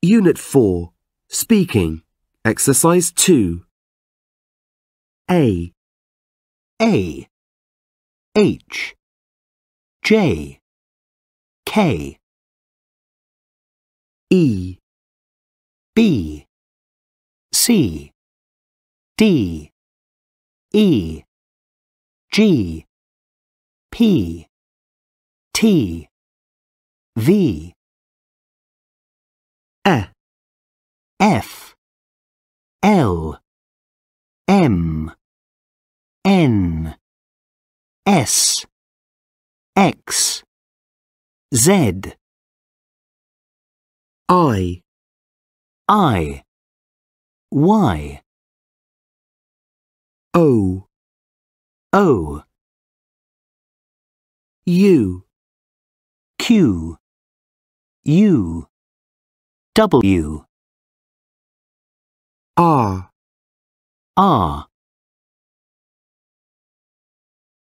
Unit 4 Speaking Exercise 2 A A H J K E B C D E G P T V a, F, L, M, N, S, X, Z, I, I, Y, O, O, U, Q, U. W R R